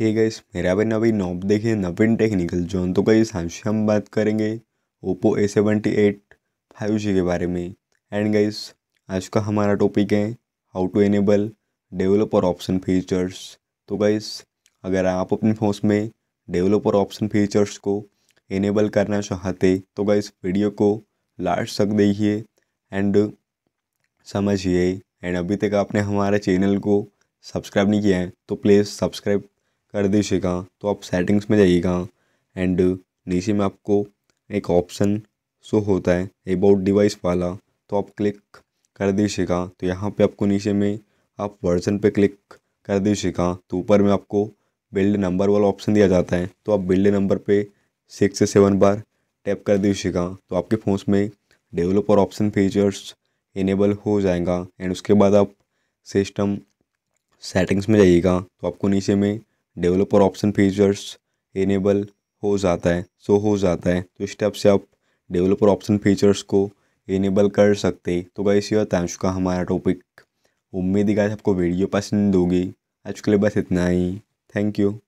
hey guys मेरा भाई नवीन नॉब देखिए नवीन टेक्निकल जोन तो गाइस आज हम बात करेंगे Oppo A seventy eight five G के बारे में एंड गाइस आज का हमारा टॉपिक है how to enable developer option features तो गाइस अगर आप अपने फ़ोन में डेवलपर ऑप्शन फीचर्स को इनेबल करना चाहते तो गाइस वीडियो को लास्ट तक देखिए एंड समझिए एंड अभी तक आपने हमारे चैनल को सब्सक्राइब नहीं किया है तो प्लीज़ सब्सक्राइब कर दीजिएगा तो आप सेटिंग्स में जाइएगा एंड नीचे में आपको एक ऑप्शन शो होता है अबाउट डिवाइस वाला तो आप क्लिक कर दीजिएगा तो यहाँ पे आपको नीचे में आप वर्जन पे क्लिक कर दीजिएगा तो ऊपर में आपको बिल्ड नंबर वाला ऑप्शन दिया जाता है तो आप बिल्ड नंबर पे सिक्स से सेवन बार टैप कर दीजिएगा तो आपके फ़ोन में डेवलपर ऑप्शन फीचर्स इनेबल हो जाएगा एंड उसके बाद आप सिस्टम सेटिंग्स में जाइएगा तो आपको नीचे में डेवलपर ऑप्शन फीचर्स इनेबल हो जाता है सो हो जाता है तो इस स्टेप से आप डेवलपर ऑप्शन फीचर्स को इनेबल कर सकते तो गाइस यह होता है का हमारा टॉपिक उम्मीद है गाइस आपको वीडियो पसंद होगी आज के लिए बस इतना ही थैंक यू